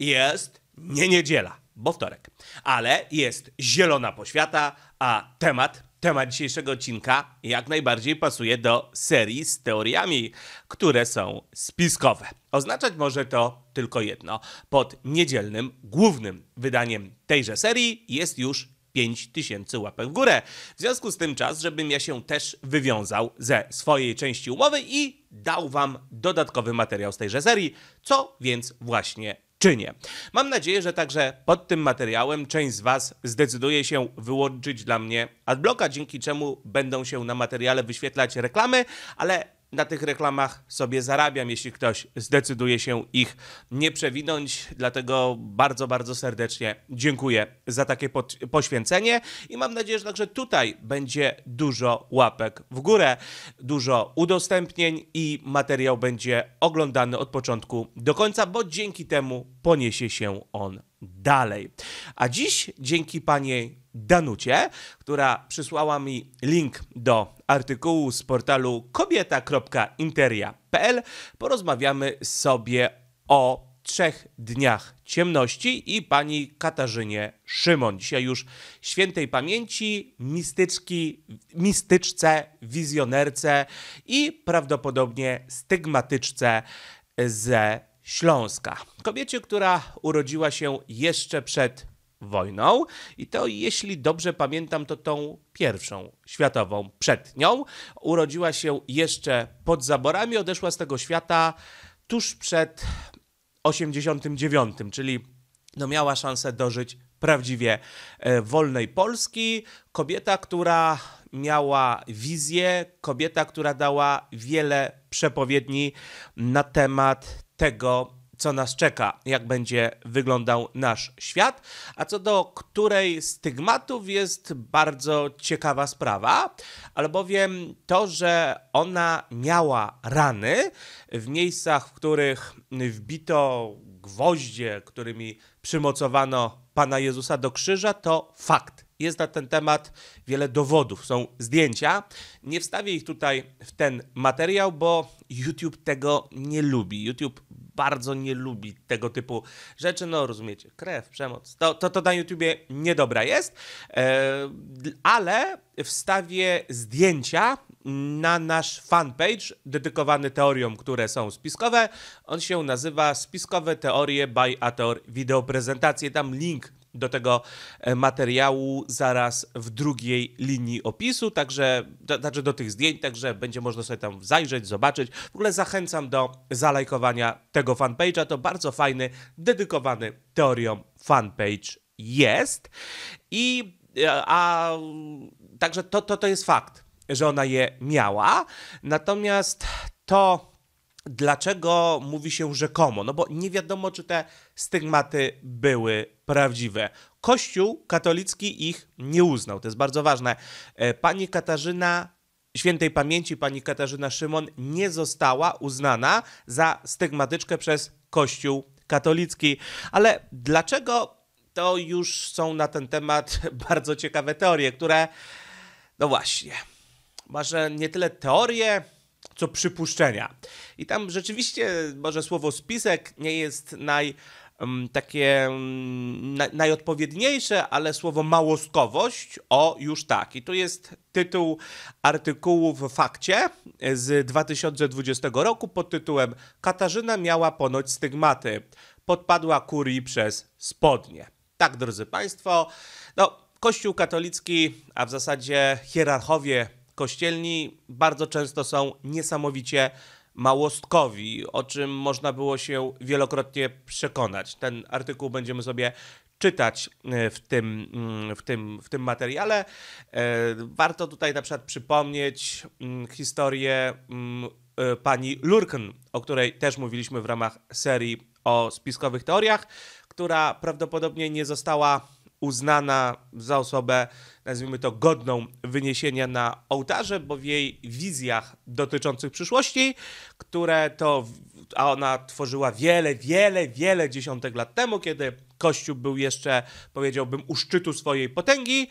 jest nie niedziela, bo wtorek, ale jest zielona poświata, a temat, temat dzisiejszego odcinka jak najbardziej pasuje do serii z teoriami, które są spiskowe. Oznaczać może to tylko jedno. Pod niedzielnym, głównym wydaniem tejże serii jest już 5000 łapek w górę. W związku z tym czas, żebym ja się też wywiązał ze swojej części umowy i dał wam dodatkowy materiał z tejże serii, co więc właśnie czy nie. Mam nadzieję, że także pod tym materiałem część z Was zdecyduje się wyłączyć dla mnie adblocka, dzięki czemu będą się na materiale wyświetlać reklamy, ale na tych reklamach sobie zarabiam, jeśli ktoś zdecyduje się ich nie przewinąć. Dlatego bardzo, bardzo serdecznie dziękuję za takie poświęcenie i mam nadzieję, że także tutaj będzie dużo łapek w górę, dużo udostępnień i materiał będzie oglądany od początku do końca, bo dzięki temu poniesie się on dalej. A dziś dzięki pani Danucie, która przysłała mi link do artykułu z portalu kobieta.interia.pl. Porozmawiamy sobie o trzech dniach ciemności i pani Katarzynie Szymon. Dzisiaj już świętej pamięci, mistyczki, mistyczce, wizjonerce i prawdopodobnie stygmatyczce ze Śląska. Kobiecie, która urodziła się jeszcze przed wojną. I to, jeśli dobrze pamiętam, to tą pierwszą światową przed nią. Urodziła się jeszcze pod zaborami, odeszła z tego świata tuż przed 89, czyli no miała szansę dożyć prawdziwie e, wolnej Polski. Kobieta, która miała wizję, kobieta, która dała wiele przepowiedni na temat tego, co nas czeka, jak będzie wyglądał nasz świat, a co do której stygmatów jest bardzo ciekawa sprawa, albowiem to, że ona miała rany w miejscach, w których wbito gwoździe, którymi przymocowano Pana Jezusa do krzyża, to fakt. Jest na ten temat wiele dowodów, są zdjęcia. Nie wstawię ich tutaj w ten materiał, bo YouTube tego nie lubi. YouTube bardzo nie lubi tego typu rzeczy. No, rozumiecie, krew, przemoc. To, to, to na YouTubie niedobra jest, e, ale wstawię zdjęcia na nasz fanpage dedykowany teoriom, które są spiskowe. On się nazywa Spiskowe Teorie by Ator Wideoprezentacje. Tam link do tego e, materiału zaraz w drugiej linii opisu, także do, do tych zdjęć, także będzie można sobie tam zajrzeć, zobaczyć. W ogóle zachęcam do zalajkowania tego fanpage'a, to bardzo fajny, dedykowany teorią fanpage jest. I e, a także to, to, to jest fakt, że ona je miała. Natomiast to dlaczego mówi się rzekomo, no bo nie wiadomo, czy te stygmaty były prawdziwe. Kościół katolicki ich nie uznał, to jest bardzo ważne. E, pani Katarzyna świętej pamięci, pani Katarzyna Szymon, nie została uznana za stygmatyczkę przez Kościół katolicki. Ale dlaczego to już są na ten temat bardzo ciekawe teorie, które, no właśnie, może nie tyle teorie, co przypuszczenia. I tam rzeczywiście może słowo spisek nie jest naj mm, takie mm, najodpowiedniejsze, ale słowo małostkowość, o już tak. I tu jest tytuł artykułu w Fakcie z 2020 roku pod tytułem Katarzyna miała ponoć stygmaty. Podpadła kurii przez spodnie. Tak, drodzy Państwo, no, Kościół katolicki, a w zasadzie hierarchowie kościelni bardzo często są niesamowicie małostkowi, o czym można było się wielokrotnie przekonać. Ten artykuł będziemy sobie czytać e, w tym, mm, w tym, w tym materiale. E, warto tutaj na przykład przypomnieć mm, historię mm, e, pani Lurken, o której też mówiliśmy w ramach serii o spiskowych teoriach, która prawdopodobnie nie została uznana za osobę, nazwijmy to, godną wyniesienia na ołtarze, bo w jej wizjach dotyczących przyszłości, które to, a ona tworzyła wiele, wiele, wiele dziesiątek lat temu, kiedy Kościół był jeszcze, powiedziałbym, u szczytu swojej potęgi,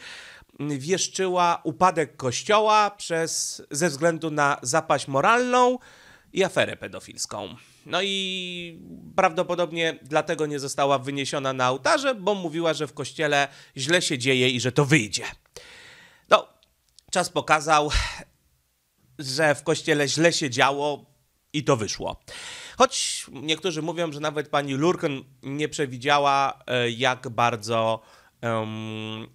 wieszczyła upadek Kościoła przez, ze względu na zapaść moralną i aferę pedofilską. No i prawdopodobnie dlatego nie została wyniesiona na ołtarze, bo mówiła, że w kościele źle się dzieje i że to wyjdzie. No, czas pokazał, że w kościele źle się działo i to wyszło. Choć niektórzy mówią, że nawet pani Lurken nie przewidziała, e, jak bardzo,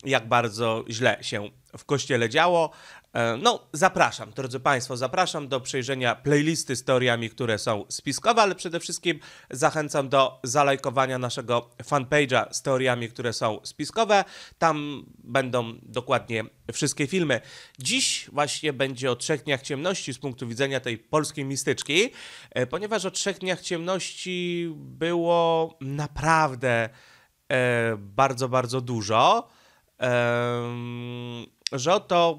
jak bardzo źle się w kościele działo. E, no, zapraszam, drodzy Państwo, zapraszam do przejrzenia playlisty z teoriami, które są spiskowe, ale przede wszystkim zachęcam do zalajkowania naszego fanpage'a z teoriami, które są spiskowe. Tam będą dokładnie wszystkie filmy. Dziś właśnie będzie o Trzech Dniach Ciemności z punktu widzenia tej polskiej mistyczki, e, ponieważ o Trzech Dniach Ciemności było naprawdę e, bardzo, bardzo dużo że oto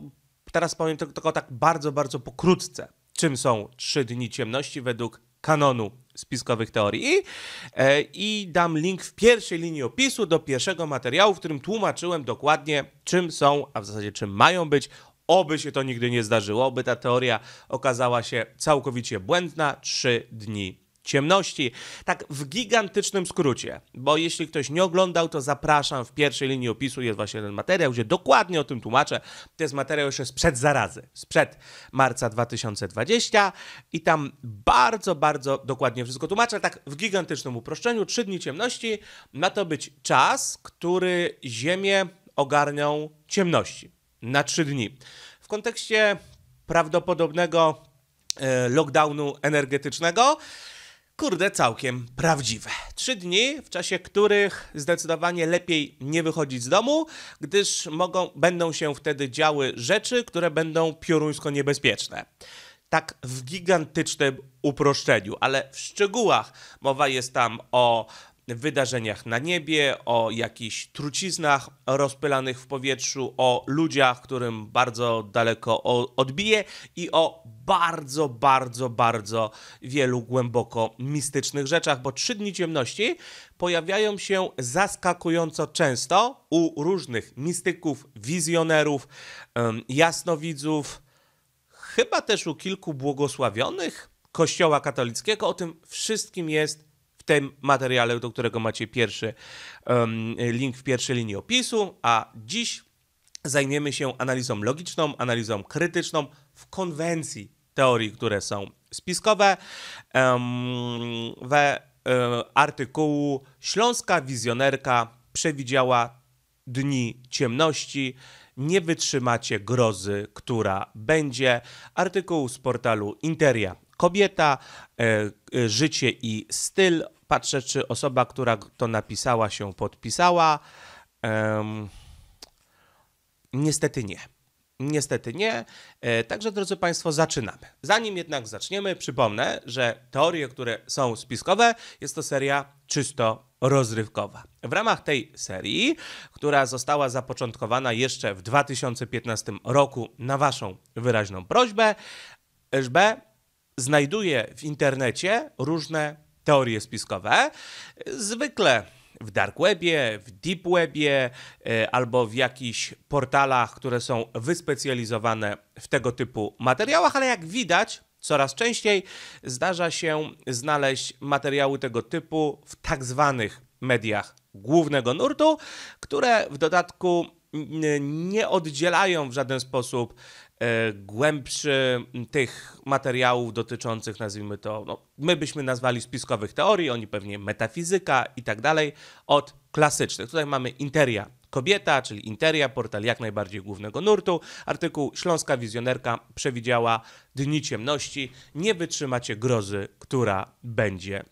teraz powiem tylko tak bardzo, bardzo pokrótce, czym są trzy dni ciemności według kanonu spiskowych teorii I, e, i dam link w pierwszej linii opisu do pierwszego materiału, w którym tłumaczyłem dokładnie czym są, a w zasadzie czym mają być. Oby się to nigdy nie zdarzyło, by ta teoria okazała się całkowicie błędna. Trzy dni ciemności. Tak w gigantycznym skrócie, bo jeśli ktoś nie oglądał, to zapraszam, w pierwszej linii opisu jest właśnie ten materiał, gdzie dokładnie o tym tłumaczę. To jest materiał jeszcze sprzed zarazy, sprzed marca 2020 i tam bardzo, bardzo dokładnie wszystko tłumaczę. Tak w gigantycznym uproszczeniu, trzy dni ciemności ma to być czas, który Ziemię ogarnią ciemności na trzy dni. W kontekście prawdopodobnego e, lockdownu energetycznego, kurde, całkiem prawdziwe. Trzy dni, w czasie których zdecydowanie lepiej nie wychodzić z domu, gdyż mogą, będą się wtedy działy rzeczy, które będą pioruńsko niebezpieczne. Tak w gigantycznym uproszczeniu, ale w szczegółach mowa jest tam o wydarzeniach na niebie, o jakichś truciznach rozpylanych w powietrzu, o ludziach, którym bardzo daleko odbije i o bardzo, bardzo, bardzo wielu głęboko mistycznych rzeczach, bo trzy dni ciemności pojawiają się zaskakująco często u różnych mistyków, wizjonerów, jasnowidzów, chyba też u kilku błogosławionych Kościoła katolickiego. O tym wszystkim jest tym materiale, do którego macie pierwszy um, link w pierwszej linii opisu, a dziś zajmiemy się analizą logiczną, analizą krytyczną w konwencji teorii, które są spiskowe um, we um, artykułu Śląska wizjonerka przewidziała dni ciemności, nie wytrzymacie grozy, która będzie. Artykuł z portalu Interia Kobieta, e, e Życie i styl Patrzę, czy osoba, która to napisała, się podpisała. Um, niestety nie. Niestety nie. E, także, drodzy Państwo, zaczynamy. Zanim jednak zaczniemy, przypomnę, że teorie, które są spiskowe, jest to seria czysto rozrywkowa. W ramach tej serii, która została zapoczątkowana jeszcze w 2015 roku na Waszą wyraźną prośbę, SB znajduje w internecie różne teorie spiskowe, zwykle w dark webie, w deep webie e, albo w jakichś portalach, które są wyspecjalizowane w tego typu materiałach, ale jak widać, coraz częściej zdarza się znaleźć materiały tego typu w tak zwanych mediach głównego nurtu, które w dodatku nie oddzielają w żaden sposób E, głębszy tych materiałów dotyczących, nazwijmy to, no, my byśmy nazwali spiskowych teorii, oni pewnie metafizyka i tak dalej, od klasycznych. Tutaj mamy interia kobieta, czyli interia, portal jak najbardziej głównego nurtu. Artykuł Śląska Wizjonerka przewidziała dni ciemności, nie wytrzymacie grozy, która będzie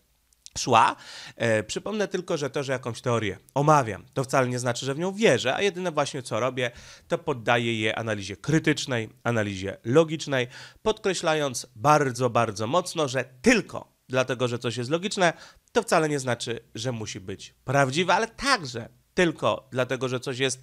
szła. E, przypomnę tylko, że to, że jakąś teorię omawiam, to wcale nie znaczy, że w nią wierzę, a jedyne właśnie co robię, to poddaję je analizie krytycznej, analizie logicznej, podkreślając bardzo, bardzo mocno, że tylko dlatego, że coś jest logiczne, to wcale nie znaczy, że musi być prawdziwe, ale także tylko dlatego, że coś jest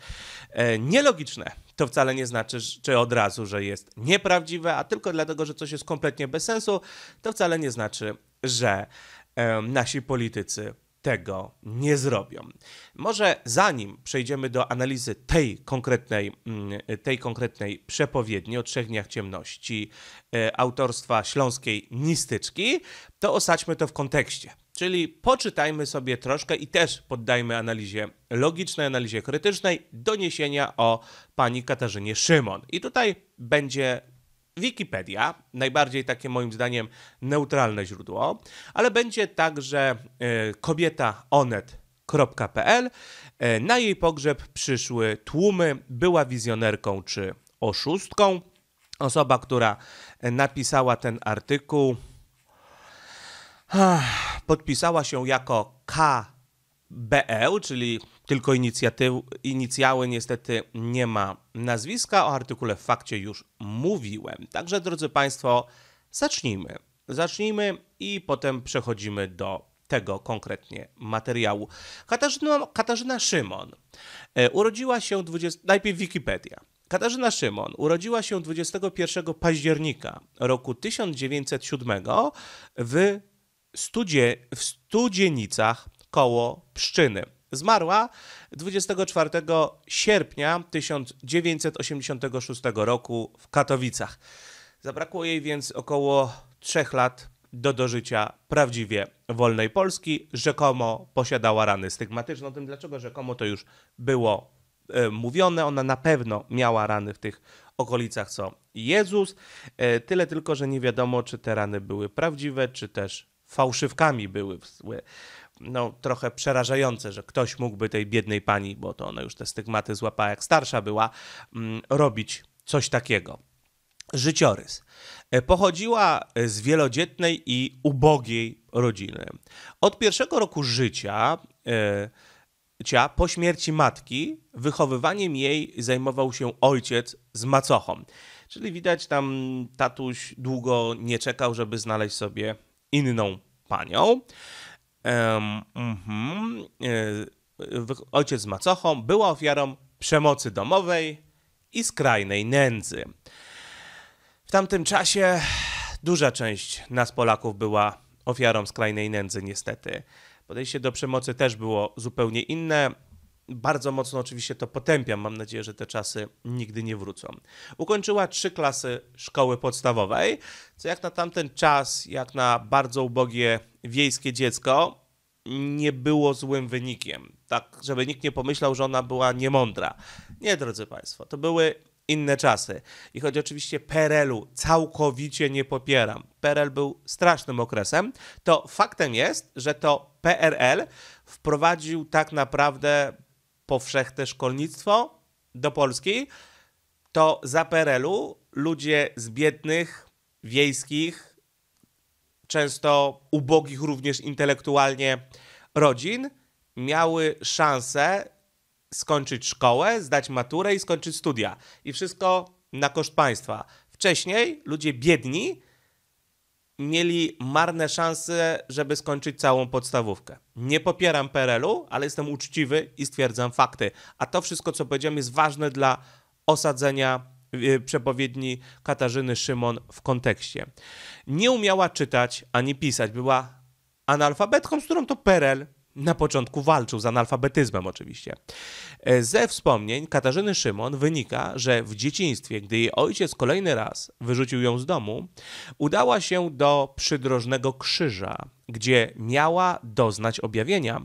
e, nielogiczne, to wcale nie znaczy, czy od razu, że jest nieprawdziwe, a tylko dlatego, że coś jest kompletnie bez sensu, to wcale nie znaczy, że E, nasi politycy tego nie zrobią. Może zanim przejdziemy do analizy tej konkretnej, mm, tej konkretnej przepowiedni o trzech dniach ciemności e, autorstwa śląskiej Nistyczki, to osadźmy to w kontekście. Czyli poczytajmy sobie troszkę i też poddajmy analizie logicznej, analizie krytycznej doniesienia o pani Katarzynie Szymon. I tutaj będzie Wikipedia, najbardziej takie moim zdaniem neutralne źródło, ale będzie także e, kobietaonet.pl. E, na jej pogrzeb przyszły tłumy, była wizjonerką czy oszustką. Osoba, która e, napisała ten artykuł, podpisała się jako KBL, czyli tylko inicjatyw, inicjały, niestety nie ma nazwiska. O artykule w fakcie już mówiłem. Także, drodzy Państwo, zacznijmy. Zacznijmy i potem przechodzimy do tego konkretnie materiału. Katarzyna, Katarzyna Szymon e, urodziła się 20. Najpierw Wikipedia. Katarzyna Szymon urodziła się 21 października roku 1907 w, studzie, w Studzienicach koło Pszczyny. Zmarła 24 sierpnia 1986 roku w Katowicach. Zabrakło jej więc około trzech lat do dożycia prawdziwie wolnej Polski. Rzekomo posiadała rany stygmatyczne. O tym, dlaczego rzekomo to już było e, mówione. Ona na pewno miała rany w tych okolicach, co Jezus. E, tyle tylko, że nie wiadomo, czy te rany były prawdziwe, czy też fałszywkami były no, trochę przerażające, że ktoś mógłby tej biednej pani, bo to ona już te stygmaty złapała, jak starsza była, mm, robić coś takiego. Życiorys. E, pochodziła e, z wielodzietnej i ubogiej rodziny. Od pierwszego roku życia e, po śmierci matki wychowywaniem jej zajmował się ojciec z macochą. Czyli widać tam tatuś długo nie czekał, żeby znaleźć sobie inną panią. Um, mm-hmm. Ojciec z macochą była ofiarą przemocy domowej i skrajnej nędzy. W tamtym czasie duża część nas Polaków była ofiarą skrajnej nędzy, niestety. Podejście do przemocy też było zupełnie inne. Bardzo mocno oczywiście to potępiam. Mam nadzieję, że te czasy nigdy nie wrócą. Ukończyła trzy klasy szkoły podstawowej, co jak na tamten czas, jak na bardzo ubogie wiejskie dziecko, nie było złym wynikiem. Tak, żeby nikt nie pomyślał, że ona była niemądra. Nie, drodzy Państwo, to były inne czasy. I choć oczywiście PRL-u całkowicie nie popieram, PRL był strasznym okresem, to faktem jest, że to PRL wprowadził tak naprawdę powszechne szkolnictwo do Polski, to za PRL-u ludzie z biednych, wiejskich, często ubogich również intelektualnie rodzin miały szansę skończyć szkołę, zdać maturę i skończyć studia. I wszystko na koszt państwa. Wcześniej ludzie biedni mieli marne szanse, żeby skończyć całą podstawówkę. Nie popieram PRL-u, ale jestem uczciwy i stwierdzam fakty. A to wszystko, co powiedziałem, jest ważne dla osadzenia y, przepowiedni Katarzyny Szymon w kontekście. Nie umiała czytać ani pisać. Była analfabetką, z którą to PRL na początku walczył z analfabetyzmem, oczywiście. E, ze wspomnień Katarzyny Szymon wynika, że w dzieciństwie, gdy jej ojciec kolejny raz wyrzucił ją z domu, udała się do przydrożnego krzyża, gdzie miała doznać objawienia.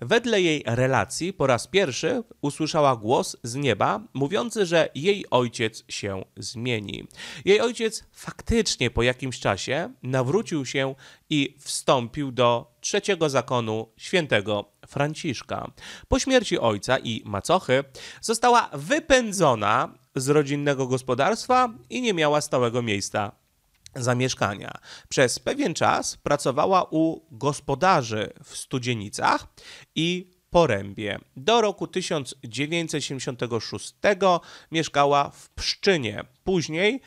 Wedle jej relacji po raz pierwszy usłyszała głos z nieba mówiący, że jej ojciec się zmieni. Jej ojciec faktycznie po jakimś czasie nawrócił się i wstąpił do trzeciego zakonu świętego Franciszka. Po śmierci ojca i macochy została wypędzona z rodzinnego gospodarstwa i nie miała stałego miejsca zamieszkania. Przez pewien czas pracowała u gospodarzy w Studzienicach i Porębie. Do roku 1976 mieszkała w Pszczynie, później e,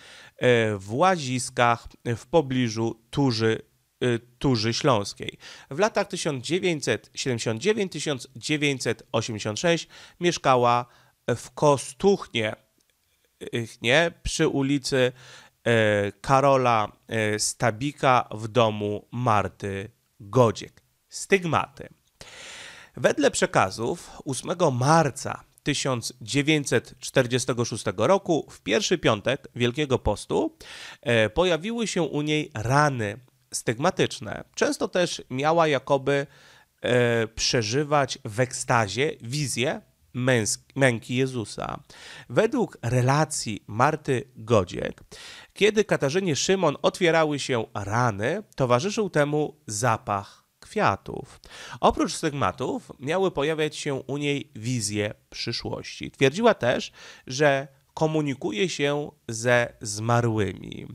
w Łaziskach w pobliżu Turzy e, Turzy Śląskiej. W latach 1979-1986 mieszkała w Kostuchnie e, nie, przy ulicy E, Karola e, Stabika w domu Marty Godziek. Stygmaty. Wedle przekazów 8 marca 1946 roku, w pierwszy piątek Wielkiego Postu, e, pojawiły się u niej rany stygmatyczne. Często też miała jakoby przeżywać w ekstazie wizję męski, męki Jezusa. Według relacji Marty Godziek, kiedy Katarzynie Szymon otwierały się rany, towarzyszył temu zapach kwiatów. Oprócz stygmatów miały pojawiać się u niej wizje przyszłości. Twierdziła też, że komunikuje się ze zmarłymi.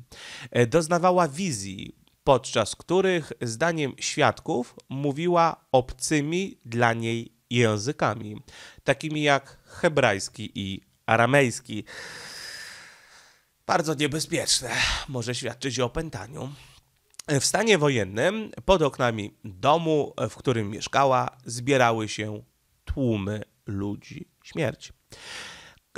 E, doznawała wizji, podczas których, zdaniem świadków, mówiła obcymi dla niej językami, takimi jak hebrajski i aramejski bardzo niebezpieczne, może świadczyć o opętaniu. W stanie wojennym pod oknami domu, w którym mieszkała, zbierały się tłumy ludzi. Śmierć.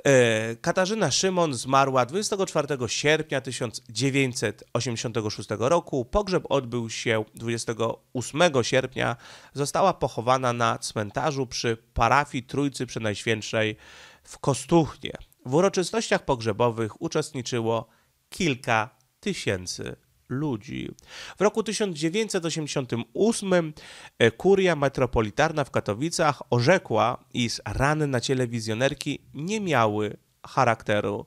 E, Katarzyna Szymon zmarła 24 sierpnia 1986 roku. Pogrzeb odbył się 28 sierpnia. Została pochowana na cmentarzu przy parafii Trójcy Przenajświętszej w Kostuchnie. W uroczystościach pogrzebowych uczestniczyło kilka tysięcy ludzi. W roku 1988 e, kuria metropolitarna w Katowicach orzekła, iż rany na ciele wizjonerki nie miały charakteru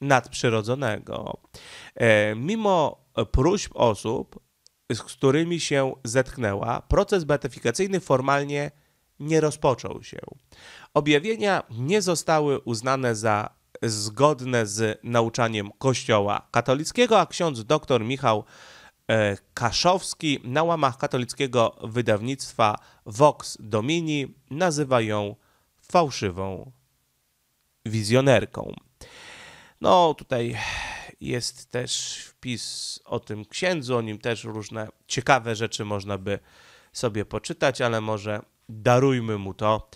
nadprzyrodzonego. E, mimo próśb osób, z którymi się zetknęła, proces beatyfikacyjny formalnie nie rozpoczął się. Objawienia nie zostały uznane za zgodne z nauczaniem Kościoła katolickiego, a ksiądz dr Michał e, Kaszowski na łamach katolickiego wydawnictwa Vox Domini nazywa ją fałszywą wizjonerką. No, tutaj jest też wpis o tym księdzu, o nim też różne ciekawe rzeczy można by sobie poczytać, ale może darujmy mu to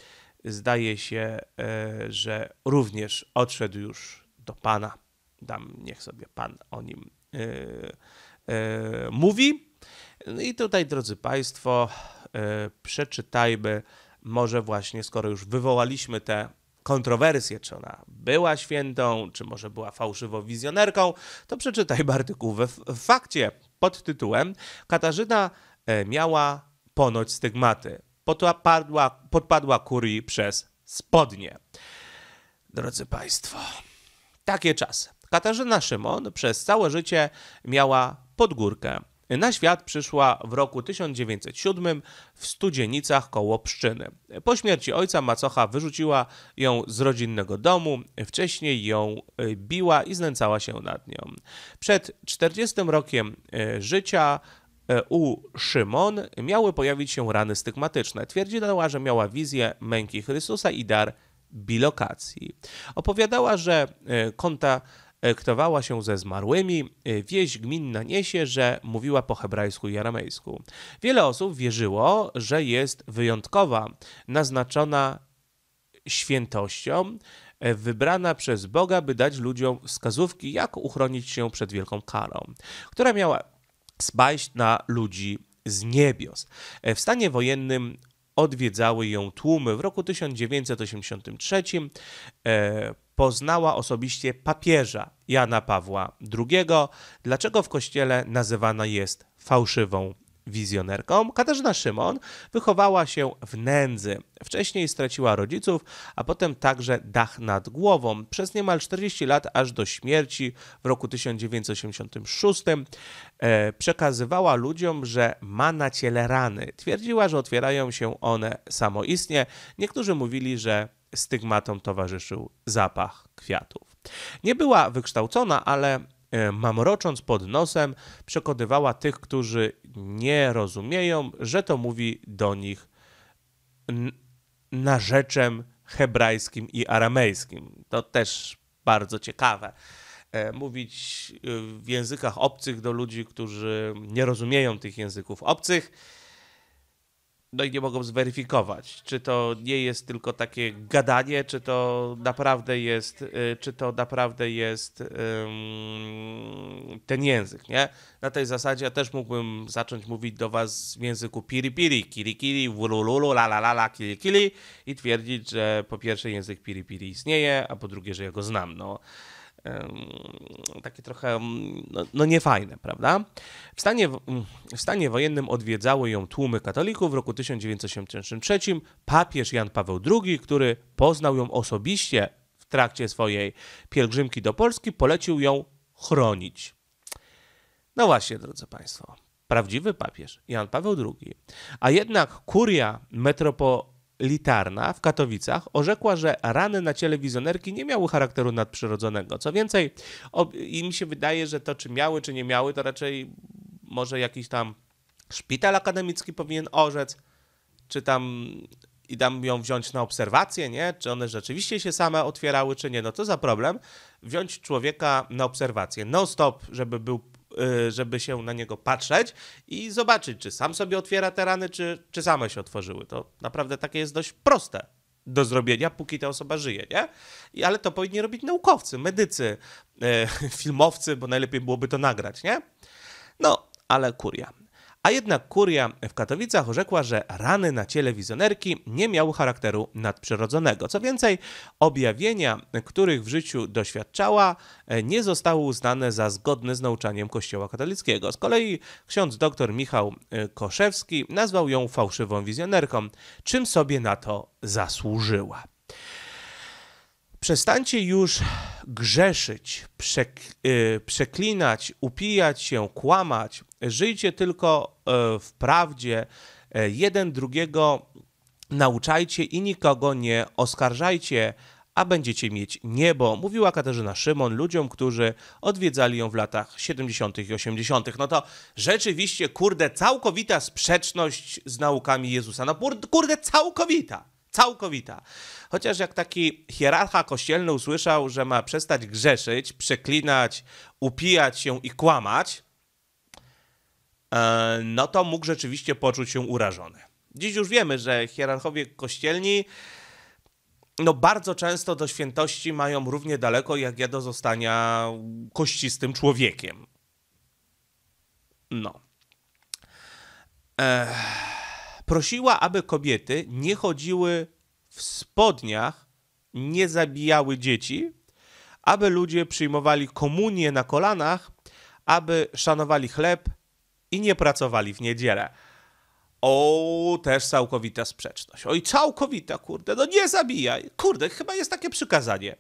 zdaje się, e, że również odszedł już do Pana. Dam, niech sobie Pan o nim e, e, mówi. No i tutaj, drodzy Państwo, przeczytajmy, może właśnie, skoro już wywołaliśmy tę kontrowersję, czy ona była świętą, czy może była fałszywą wizjonerką, to przeczytajmy artykuł w fakcie pod tytułem Katarzyna miała ponoć stygmaty podpadła, podpadła przez spodnie. Drodzy Państwo, takie czasy. Katarzyna Szymon przez całe życie miała podgórkę. Na świat przyszła w roku 1907 w Studzienicach koło Pszczyny. Po śmierci ojca macocha wyrzuciła ją z rodzinnego domu, wcześniej ją y, biła i znęcała się nad nią. Przed 40 rokiem y, życia E, u Szymon miały pojawić się rany stygmatyczne. Twierdziła, że miała wizję męki Chrystusa i dar bilokacji. Opowiadała, że e, kontaktowała się ze zmarłymi, e, wieść gminna niesie, że mówiła po hebrajsku i aramejsku. Wiele osób wierzyło, że jest wyjątkowa, naznaczona świętością, wybrana przez Boga, by dać ludziom wskazówki, jak uchronić się przed wielką karą, która miała spajść na ludzi z niebios. E, w stanie wojennym odwiedzały ją tłumy. W roku 1983 e, poznała osobiście papieża Jana Pawła II, dlaczego w kościele nazywana jest fałszywą wizjonerką, Katarzyna Szymon wychowała się w nędzy. Wcześniej straciła rodziców, a potem także dach nad głową. Przez niemal 40 lat, aż do śmierci w roku 1986, e, przekazywała ludziom, że ma na ciele rany. Twierdziła, że otwierają się one samoistnie. Niektórzy mówili, że stygmatom towarzyszył zapach kwiatów. Nie była wykształcona, ale E, mamrocząc pod nosem, przekonywała tych, którzy nie rozumieją, że to mówi do nich na rzeczem hebrajskim i aramejskim. To też bardzo ciekawe. E, mówić e, w językach obcych do ludzi, którzy nie rozumieją tych języków obcych no i nie mogą zweryfikować, czy to nie jest tylko takie gadanie, czy to naprawdę jest, y, czy to naprawdę jest um, ten język, nie? Na tej zasadzie ja też mógłbym zacząć mówić do was w języku piri-piri, kiri-kiri, wulululu, la-la-la-la, kili-kili i twierdzić, że po pierwsze język piri-piri istnieje, a po drugie, że ja go znam, no takie trochę no, no niefajne, prawda? W stanie, mm, w stanie wojennym odwiedzały ją tłumy katolików. W roku 1983 papież Jan Paweł II, który poznał ją osobiście w trakcie swojej pielgrzymki do Polski, polecił ją chronić. No właśnie, drodzy Państwo, prawdziwy papież Jan Paweł II. A jednak kuria metropolitana Litarna w Katowicach orzekła, że rany na ciele wizjonerki nie miały charakteru nadprzyrodzonego. Co więcej, i mi się wydaje, że to czy miały, czy nie miały, to raczej może jakiś tam szpital akademicki powinien orzec, czy tam i dam ją wziąć na obserwację, nie? Czy one rzeczywiście się same otwierały, czy nie? No to za problem. Wziąć człowieka na obserwację non-stop, żeby był Y, żeby się na niego patrzeć i zobaczyć, czy sam sobie otwiera te rany, czy, czy same się otworzyły. To naprawdę takie jest dość proste do zrobienia, póki ta osoba żyje, nie? I, ale to powinni robić naukowcy, medycy, y, filmowcy, bo najlepiej byłoby to nagrać, nie? No, ale kuria. A jednak kuria w Katowicach orzekła, że rany na ciele wizjonerki nie miały charakteru nadprzyrodzonego. Co więcej, objawienia, których w życiu doświadczała, e, nie zostały uznane za zgodne z nauczaniem Kościoła katolickiego. Z kolei ksiądz dr Michał e, Koszewski nazwał ją fałszywą wizjonerką, czym sobie na to zasłużyła. Przestańcie już grzeszyć, przek y, przeklinać, upijać się, kłamać. Żyjcie tylko y, w prawdzie. Y, jeden drugiego nauczajcie i nikogo nie oskarżajcie, a będziecie mieć niebo, mówiła Katarzyna Szymon ludziom, którzy odwiedzali ją w latach 70. i 80. No to rzeczywiście, kurde, całkowita sprzeczność z naukami Jezusa. No kurde, całkowita całkowita. Chociaż jak taki hierarcha kościelny usłyszał, że ma przestać grzeszyć, przeklinać, upijać się i kłamać, e, no to mógł rzeczywiście poczuć się urażony. Dziś już wiemy, że hierarchowie kościelni no bardzo często do świętości mają równie daleko, jak ja do zostania kościstym człowiekiem. No. Ech. Prosiła, aby kobiety nie chodziły w spodniach, nie zabijały dzieci, aby ludzie przyjmowali komunię na kolanach, aby szanowali chleb i nie pracowali w niedzielę. O, też całkowita sprzeczność. Oj, całkowita, kurde, no nie zabijaj. Kurde, chyba jest takie przykazanie.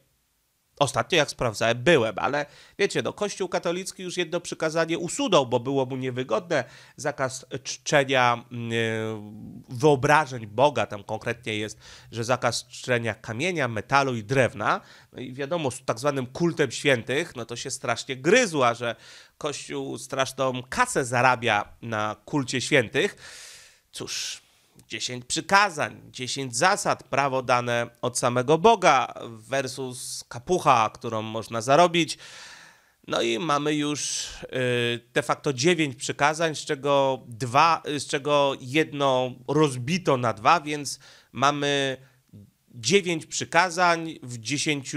Ostatnio, jak sprawdzałem, byłem, ale wiecie, no, Kościół katolicki już jedno przykazanie usunął, bo było mu niewygodne zakaz czczenia y, wyobrażeń Boga. Tam konkretnie jest, że zakaz czczenia kamienia, metalu i drewna. No i wiadomo, z tak zwanym kultem świętych, no to się strasznie gryzła, że Kościół straszną kasę zarabia na kulcie świętych. Cóż, 10 przykazań, 10 zasad, prawo dane od samego Boga versus kapucha, którą można zarobić. No i mamy już y, de facto 9 przykazań, z czego, dwa, z czego jedno rozbito na dwa, więc mamy 9 przykazań w 10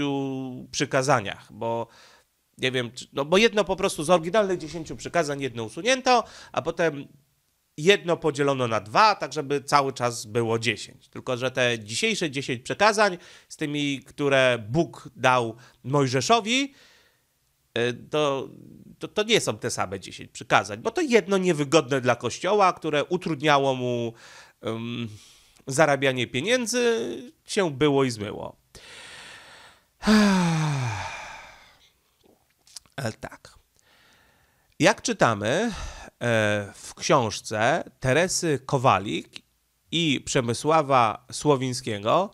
przykazaniach, bo nie wiem, no bo jedno po prostu z oryginalnych 10 przykazań jedno usunięto, a potem jedno podzielono na dwa, tak żeby cały czas było dziesięć. Tylko, że te dzisiejsze dziesięć przekazań z tymi, które Bóg dał Mojżeszowi, e, to, to, to, nie są te same dziesięć przykazań, bo to jedno niewygodne dla Kościoła, które utrudniało mu um, zarabianie pieniędzy, się było i zmyło. tak. Jak czytamy e, w książce Teresy Kowalik i Przemysława Słowińskiego,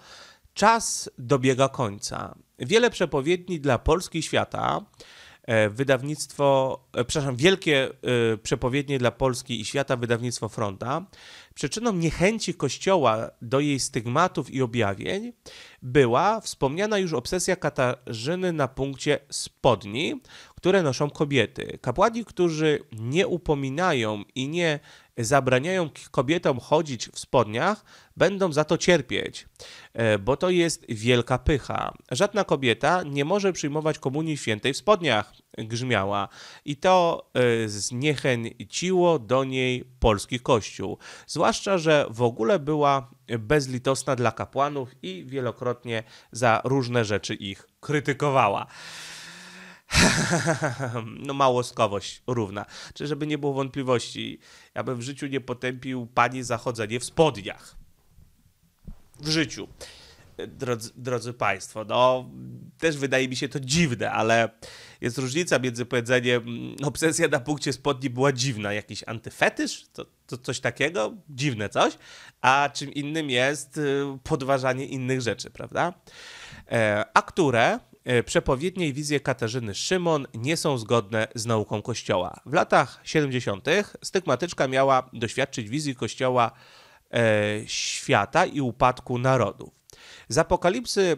czas dobiega końca. Wiele przepowiedni dla Polski świata, e, wydawnictwo, e, przepraszam, wielkie przepowiednie dla Polski i świata, wydawnictwo Fronta, przyczyną niechęci Kościoła do jej stygmatów i objawień była wspomniana już obsesja Katarzyny na punkcie spodni, które noszą kobiety. Kapłani, którzy nie upominają i nie zabraniają kobietom chodzić w spodniach, będą za to cierpieć, e, bo to jest wielka pycha. Żadna kobieta nie może przyjmować komunii świętej w spodniach, grzmiała. I to e, zniechęciło do niej polski kościół. Zwłaszcza, że w ogóle była bezlitosna dla kapłanów i wielokrotnie za różne rzeczy ich krytykowała. no małostkowość równa. Czy żeby nie było wątpliwości, ja bym w życiu nie potępił pani zachodzenie w spodniach. W życiu. Drodzy, drodzy Państwo, no też wydaje mi się to dziwne, ale jest różnica między powiedzeniem mm, obsesja na punkcie spodni była dziwna, jakiś antyfetysz, to, to coś takiego, dziwne coś, a czym innym jest y, podważanie innych rzeczy, prawda? E, a które E, przepowiednie i wizje Katarzyny Szymon nie są zgodne z nauką Kościoła. W latach 70. stygmatyczka miała doświadczyć wizji Kościoła e, świata i upadku narodów. Z apokalipsy,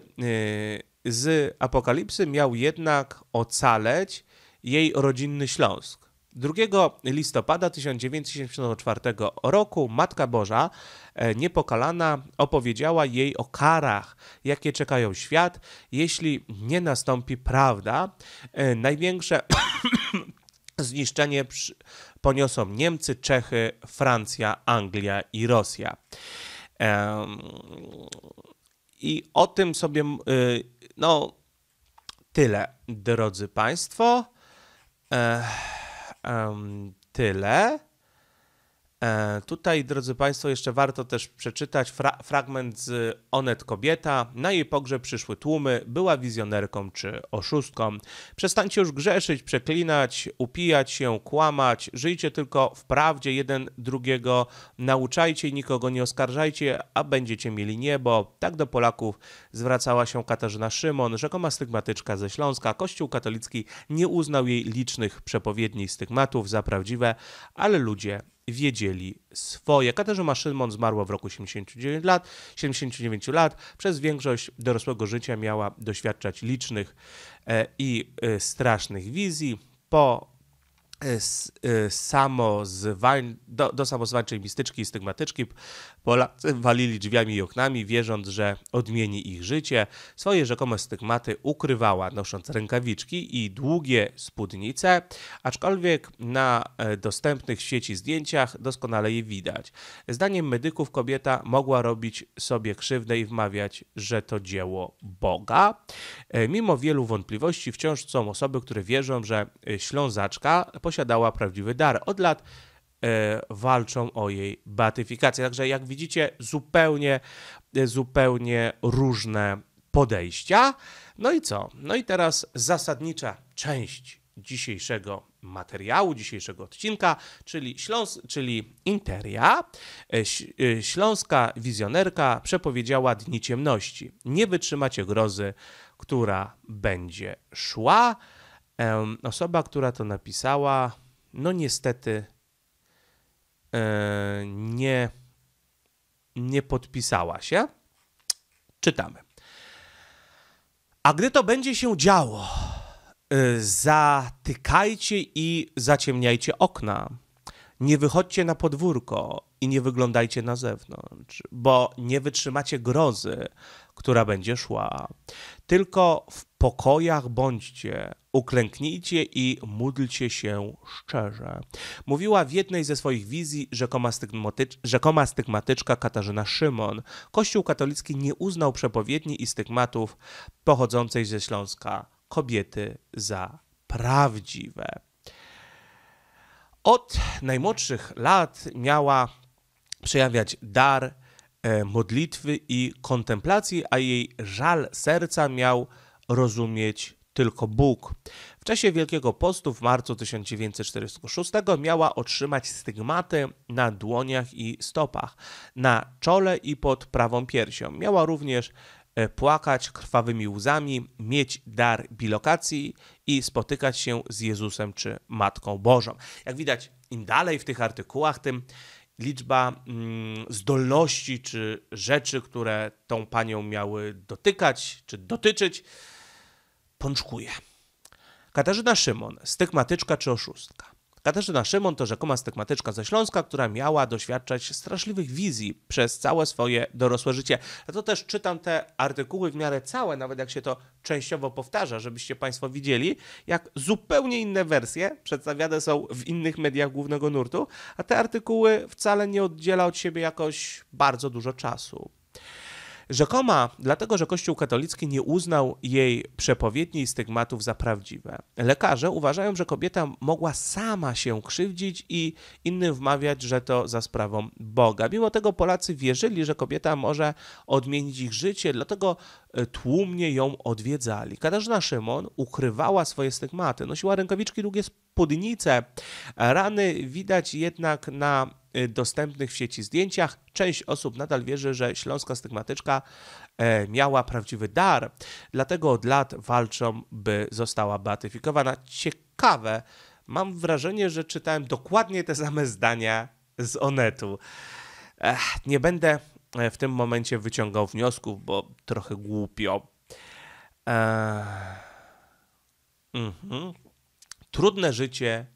e, z apokalipsy miał jednak ocaleć jej rodzinny Śląsk. 2 listopada 1974 roku Matka Boża e, Niepokalana opowiedziała jej o karach, jakie czekają świat, jeśli nie nastąpi prawda. E, największe zniszczenie poniosą Niemcy, Czechy, Francja, Anglia i Rosja. I o tym sobie, y, no, tyle, drodzy Państwo. Ech um, tyle. E, tutaj, drodzy Państwo, jeszcze warto też przeczytać fra fragment z Onet Kobieta. Na jej pogrzeb przyszły tłumy, była wizjonerką czy oszustką. Przestańcie już grzeszyć, przeklinać, upijać się, kłamać. Żyjcie tylko w prawdzie jeden drugiego. Nauczajcie, nikogo nie oskarżajcie, a będziecie mieli niebo. Tak do Polaków zwracała się Katarzyna Szymon, rzekoma stygmatyczka ze Śląska. Kościół katolicki nie uznał jej licznych przepowiedni stygmatów za prawdziwe, ale ludzie wiedzieli swoje. Katarzyna Szymon zmarła w roku 79 lat, 79 lat. Przez większość dorosłego życia miała doświadczać licznych e, i e, strasznych wizji. Po E, e, samozwań, do, do samozwańczej mistyczki i stygmatyczki Polacy walili drzwiami i oknami, wierząc, że odmieni ich życie. Swoje rzekome stygmaty ukrywała, nosząc rękawiczki i długie spódnice, aczkolwiek na e, dostępnych w sieci zdjęciach doskonale je widać. Zdaniem medyków kobieta mogła robić sobie krzywdę i wmawiać, że to dzieło Boga. Mimo wielu wątpliwości wciąż są osoby, które wierzą, że Ślązaczka posiadała prawdziwy dar. Od lat e, walczą o jej beatyfikację. Także jak widzicie, zupełnie, e, zupełnie różne podejścia. No i co? No i teraz zasadnicza część dzisiejszego materiału, dzisiejszego odcinka, czyli, Śląs czyli Interia, e, śląska wizjonerka przepowiedziała Dni Ciemności. Nie wytrzymacie grozy, która będzie szła. Osoba, która to napisała, no niestety e, nie, nie podpisała się. Czytamy. A gdy to będzie się działo, y, zatykajcie i zaciemniajcie okna. Nie wychodźcie na podwórko i nie wyglądajcie na zewnątrz, bo nie wytrzymacie grozy, która będzie szła. Tylko w pokojach bądźcie, uklęknijcie i módlcie się szczerze. Mówiła w jednej ze swoich wizji rzekoma, stygmatycz, rzekoma stygmatyczka Katarzyna Szymon. Kościół katolicki nie uznał przepowiedni i stygmatów pochodzącej ze Śląska kobiety za prawdziwe. Od najmłodszych lat miała przejawiać dar e, modlitwy i kontemplacji, a jej żal serca miał rozumieć tylko Bóg. W czasie Wielkiego Postu w marcu 1946 miała otrzymać stygmaty na dłoniach i stopach, na czole i pod prawą piersią. Miała również e, płakać krwawymi łzami, mieć dar bilokacji i spotykać się z Jezusem czy Matką Bożą. Jak widać, im dalej w tych artykułach, tym liczba mm, zdolności czy rzeczy, które tą panią miały dotykać czy dotyczyć, pączkuje. Katarzyna Szymon, stygmatyczka czy oszustka? Katarzyna Szymon to rzekoma stygmatyczka ze Śląska, która miała doświadczać straszliwych wizji przez całe swoje dorosłe życie. Ja to też czytam te artykuły w miarę całe, nawet jak się to częściowo powtarza, żebyście Państwo widzieli, jak zupełnie inne wersje przedstawiane są w innych mediach głównego nurtu, a te artykuły wcale nie oddziela od siebie jakoś bardzo dużo czasu. Rzekoma dlatego, że Kościół katolicki nie uznał jej przepowiedni i stygmatów za prawdziwe. Lekarze uważają, że kobieta mogła sama się krzywdzić i innym wmawiać, że to za sprawą Boga. Mimo tego Polacy wierzyli, że kobieta może odmienić ich życie, dlatego e, tłumnie ją odwiedzali. Katarzyna Szymon ukrywała swoje stygmaty, nosiła rękawiczki długie spódnicę. Rany widać jednak na y, dostępnych w sieci zdjęciach. Część osób nadal wierzy, że śląska stygmatyczka e, miała prawdziwy dar, dlatego od lat walczą, by została beatyfikowana. Ciekawe, mam wrażenie, że czytałem dokładnie te same zdania z Onetu. Ech, nie będę e, w tym momencie wyciągał wniosków, bo trochę głupio. Eee... Mhm. Trudne życie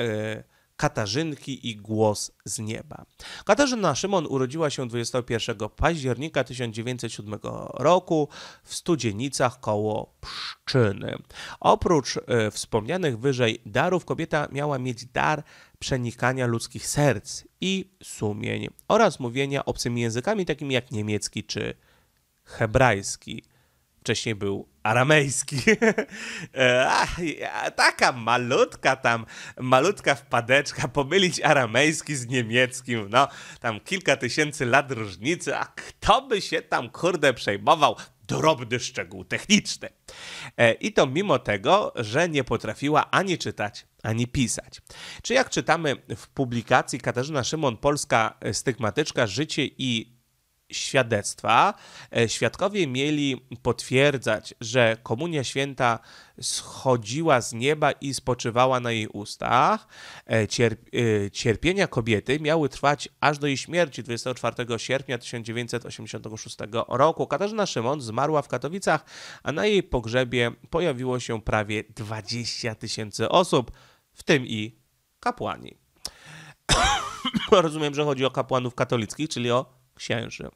e, Katarzynki i Głos z Nieba. Katarzyna Szymon urodziła się 21 października 1907 roku w Studzienicach koło Pszczyny. Oprócz e, wspomnianych wyżej darów, kobieta miała mieć dar przenikania ludzkich serc i sumień oraz mówienia obcymi językami, takimi jak niemiecki czy hebrajski. Wcześniej był aramejski. E, taka malutka tam, malutka wpadeczka, pomylić aramejski z niemieckim, no, tam kilka tysięcy lat różnicy, a kto by się tam, kurde, przejmował? Drobny szczegół techniczny. E, I to mimo tego, że nie potrafiła ani czytać, ani pisać. Czy jak czytamy w publikacji Katarzyna Szymon, Polska stygmatyczka, życie i świadectwa. E, świadkowie mieli potwierdzać, że Komunia Święta schodziła z nieba i spoczywała na jej ustach. E, e, cierpienia kobiety miały trwać aż do jej śmierci 24 sierpnia 1986 roku. Katarzyna Szymon zmarła w Katowicach, a na jej pogrzebie pojawiło się prawie 20 tysięcy osób, w tym i kapłani. Rozumiem, że chodzi o kapłanów katolickich, czyli o księży.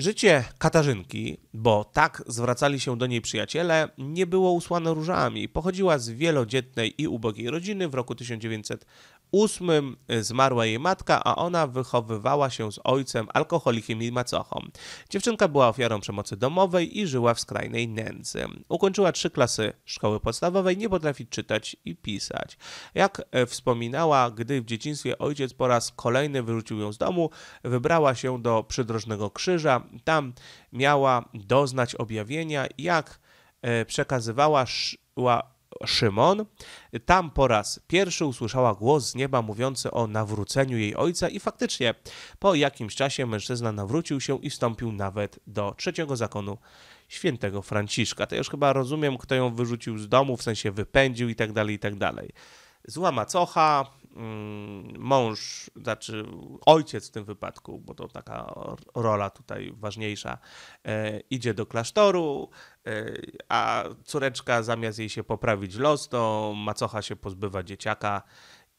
Życie Katarzynki, bo tak zwracali się do niej przyjaciele, nie było usłane różami. Pochodziła z wielodzietnej i ubogiej rodziny. W roku 1900 ósmym y, zmarła jej matka, a ona wychowywała się z ojcem, alkoholikiem i macochą. Dziewczynka była ofiarą przemocy domowej i żyła w skrajnej nędzy. Ukończyła trzy klasy szkoły podstawowej, nie potrafi czytać i pisać. Jak e, wspominała, gdy w dzieciństwie ojciec po raz kolejny wyrzucił ją z domu, wybrała się do przydrożnego krzyża. Tam miała doznać objawienia, jak e, przekazywała Szymon. Tam po raz pierwszy usłyszała głos z nieba mówiący o nawróceniu jej ojca i faktycznie po jakimś czasie mężczyzna nawrócił się i wstąpił nawet do trzeciego zakonu świętego Franciszka. To już chyba rozumiem, kto ją wyrzucił z domu, w sensie wypędził i tak dalej, i tak dalej. Zła macocha, Mm, mąż, znaczy ojciec w tym wypadku, bo to taka rola tutaj ważniejsza, e, idzie do klasztoru, e, a córeczka zamiast jej się poprawić los, to macocha się pozbywa dzieciaka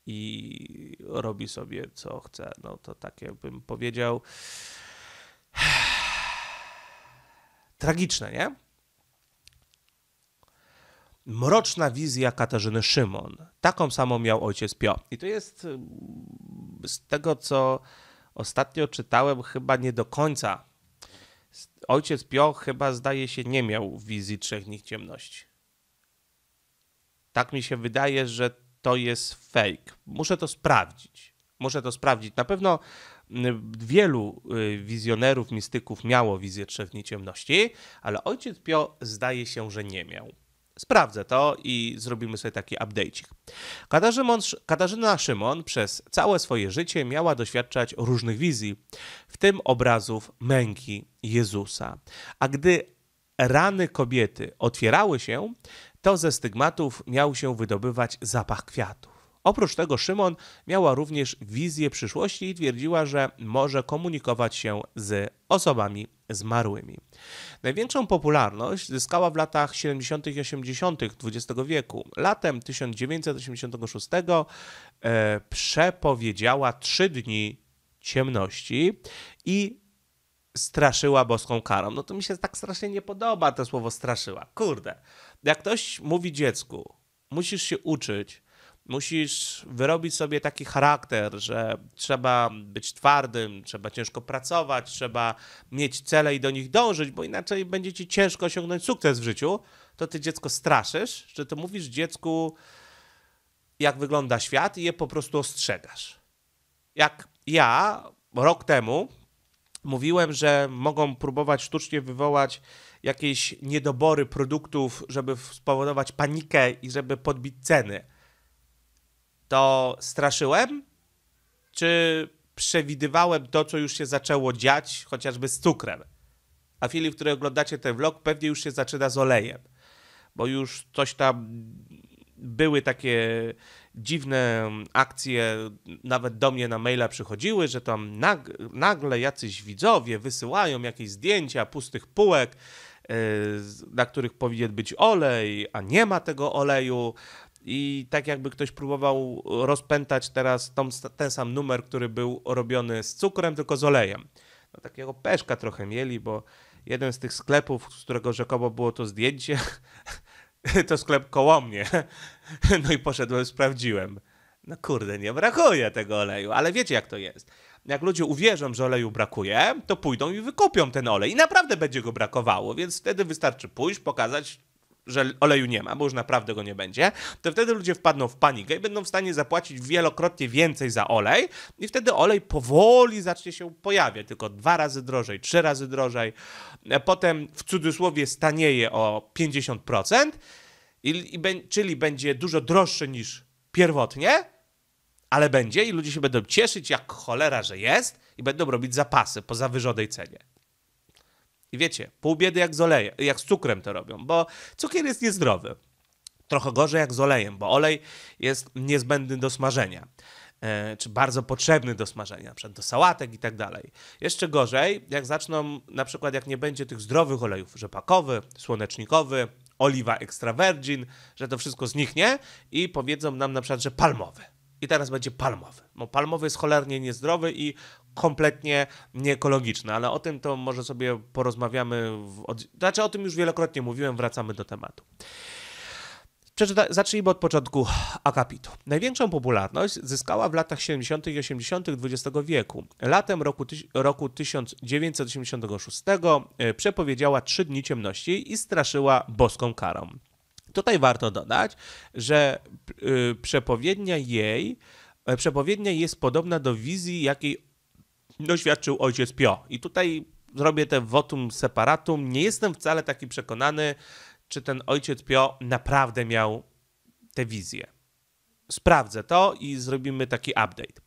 i robi sobie co chce. No to takie bym powiedział. Tragiczne, nie? mroczna wizja Katarzyny Szymon. Taką samą miał ojciec Pio. I to jest y, z tego, co ostatnio czytałem, chyba nie do końca. Ojciec Pio chyba zdaje się nie miał wizji trzech nich ciemności. Tak mi się wydaje, że to jest fake. Muszę to sprawdzić. Muszę to sprawdzić. Na pewno y, wielu y, wizjonerów, mistyków miało wizję trzech dni ciemności, ale ojciec Pio zdaje się, że nie miał. Sprawdzę to i zrobimy sobie taki update'ik. Katarzyna Szymon przez całe swoje życie miała doświadczać różnych wizji, w tym obrazów męki Jezusa. A gdy rany kobiety otwierały się, to ze stygmatów miał się wydobywać zapach kwiatów. Oprócz tego Szymon miała również wizję przyszłości i twierdziła, że może komunikować się z osobami zmarłymi. Największą popularność zyskała w latach 70. i 80. XX wieku. Latem 1986 e, przepowiedziała trzy dni ciemności i straszyła boską karą. No to mi się tak strasznie nie podoba to słowo straszyła. Kurde. Jak ktoś mówi dziecku, musisz się uczyć, musisz wyrobić sobie taki charakter, że trzeba być twardym, trzeba ciężko pracować, trzeba mieć cele i do nich dążyć, bo inaczej będzie ci ciężko osiągnąć sukces w życiu. To ty dziecko straszysz, czy to mówisz dziecku, jak wygląda świat i je po prostu ostrzegasz. Jak ja rok temu mówiłem, że mogą próbować sztucznie wywołać jakieś niedobory produktów, żeby spowodować panikę i żeby podbić ceny to straszyłem, czy przewidywałem to, co już się zaczęło dziać, chociażby z cukrem. A w chwili, w której oglądacie ten vlog, pewnie już się zaczyna z olejem, bo już coś tam były takie dziwne akcje, nawet do mnie na maila przychodziły, że tam nag- nagle jacyś widzowie wysyłają jakieś zdjęcia pustych półek, y, na których powinien być olej, a nie ma tego oleju. I tak jakby ktoś próbował rozpętać teraz tą, ten sam numer, który był robiony z cukrem, tylko z olejem. No takiego peszka trochę mieli, bo jeden z tych sklepów, z którego rzekomo było to zdjęcie, to sklep koło mnie. No i poszedłem, sprawdziłem. No kurde, nie brakuje tego oleju, ale wiecie jak to jest. Jak ludzie uwierzą, że oleju brakuje, to pójdą i wykupią ten olej i naprawdę będzie go brakowało, więc wtedy wystarczy pójść, pokazać że oleju nie ma, bo już naprawdę go nie będzie, to wtedy ludzie wpadną w panikę i będą w stanie zapłacić wielokrotnie więcej za olej i wtedy olej powoli zacznie się pojawiać, tylko dwa razy drożej, trzy razy drożej, potem w cudzysłowie stanieje o 50%, i, i be, czyli będzie dużo droższy niż pierwotnie, ale będzie i ludzie się będą cieszyć jak cholera, że jest i będą robić zapasy po zawyżonej cenie. I wiecie, pół biedy jak z olejem, jak z cukrem to robią, bo cukier jest niezdrowy. Trochę gorzej jak z olejem, bo olej jest niezbędny do smażenia e, czy bardzo potrzebny do smażenia, przykład do sałatek i tak dalej. Jeszcze gorzej, jak zaczną, na przykład jak nie będzie tych zdrowych olejów, rzepakowy, słonecznikowy, oliwa extra virgin, że to wszystko zniknie i powiedzą nam na przykład, że palmowy. I teraz będzie palmowy. Bo palmowy jest cholernie niezdrowy i kompletnie nieekologiczne, ale o tym to może sobie porozmawiamy. W od... Znaczy, o tym już wielokrotnie mówiłem, wracamy do tematu. Przeczyta, zacznijmy od początku akapitu. Największą popularność zyskała w latach 70. i 80. XX wieku. Latem roku, roku 1986 e, przepowiedziała trzy dni ciemności i straszyła boską karą. Tutaj warto dodać, że e, przepowiednia jej e, przepowiednia jest podobna do wizji, jakiej doświadczył ojciec Pio. I tutaj zrobię te votum separatum. Nie jestem wcale taki przekonany, czy ten ojciec Pio naprawdę miał tę wizję. Sprawdzę to i zrobimy taki update.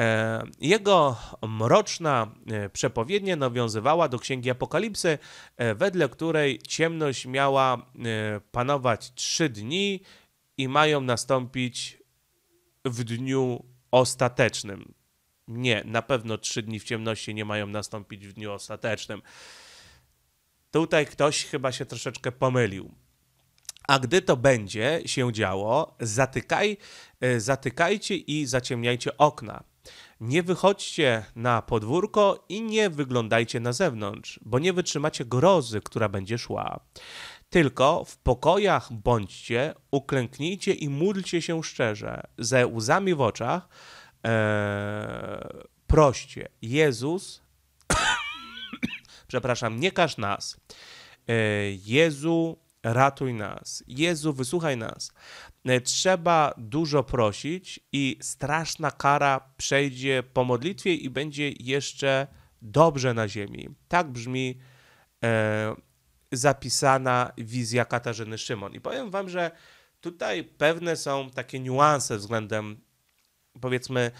E, jego mroczna e, przepowiednia nawiązywała do Księgi Apokalipsy, e, wedle której ciemność miała panować trzy dni i mają nastąpić w dniu ostatecznym nie, na pewno trzy dni w ciemności nie mają nastąpić w dniu ostatecznym. Tutaj ktoś chyba się troszeczkę pomylił. A gdy to będzie się działo, zatykaj, y, zatykajcie i zaciemniajcie okna. Nie wychodźcie na podwórko i nie wyglądajcie na zewnątrz, bo nie wytrzymacie grozy, która będzie szła. Tylko w pokojach bądźcie, uklęknijcie i módlcie się szczerze, ze łzami w oczach, e, proście, Jezus, przepraszam, nie każ nas, e, Jezu, ratuj nas, Jezu, wysłuchaj nas. E, trzeba dużo prosić i straszna kara przejdzie po modlitwie i będzie jeszcze dobrze na ziemi. Tak brzmi e, zapisana wizja Katarzyny Szymon. I powiem wam, że tutaj pewne są takie niuanse względem powiedzmy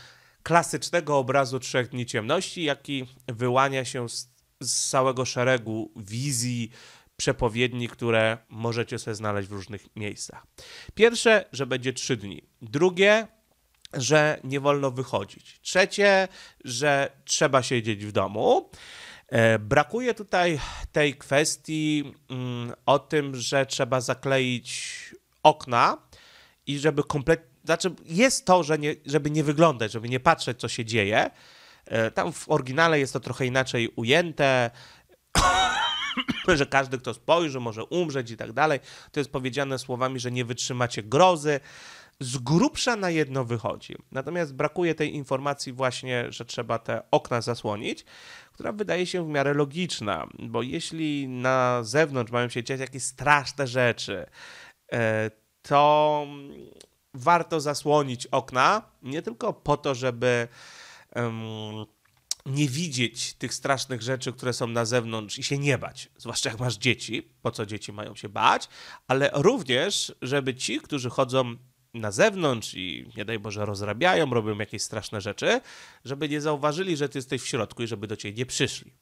klasycznego obrazu Trzech Dni Ciemności, jaki wyłania się z, z całego szeregu wizji, przepowiedni, które możecie sobie znaleźć w różnych miejscach. Pierwsze, że będzie trzy dni. Drugie, że nie wolno wychodzić. Trzecie, że trzeba siedzieć w domu. E, brakuje tutaj tej kwestii mm, o tym, że trzeba zakleić okna i żeby kompletnie znaczy, jest to, że nie, żeby nie wyglądać, żeby nie patrzeć, co się dzieje. E, tam w oryginale jest to trochę inaczej ujęte, że każdy, kto spojrzy, może umrzeć i tak dalej. To jest powiedziane słowami, że nie wytrzymacie grozy. Z grubsza na jedno wychodzi. Natomiast brakuje tej informacji, właśnie, że trzeba te okna zasłonić, która wydaje się w miarę logiczna, bo jeśli na zewnątrz mają się dziać jakieś straszne rzeczy, e, to warto zasłonić okna, nie tylko po to, żeby um, nie widzieć tych strasznych rzeczy, które są na zewnątrz i się nie bać, zwłaszcza jak masz dzieci, po co dzieci mają się bać, ale również, żeby ci, którzy chodzą na zewnątrz i nie daj Boże rozrabiają, robią jakieś straszne rzeczy, żeby nie zauważyli, że ty jesteś w środku i żeby do ciebie nie przyszli.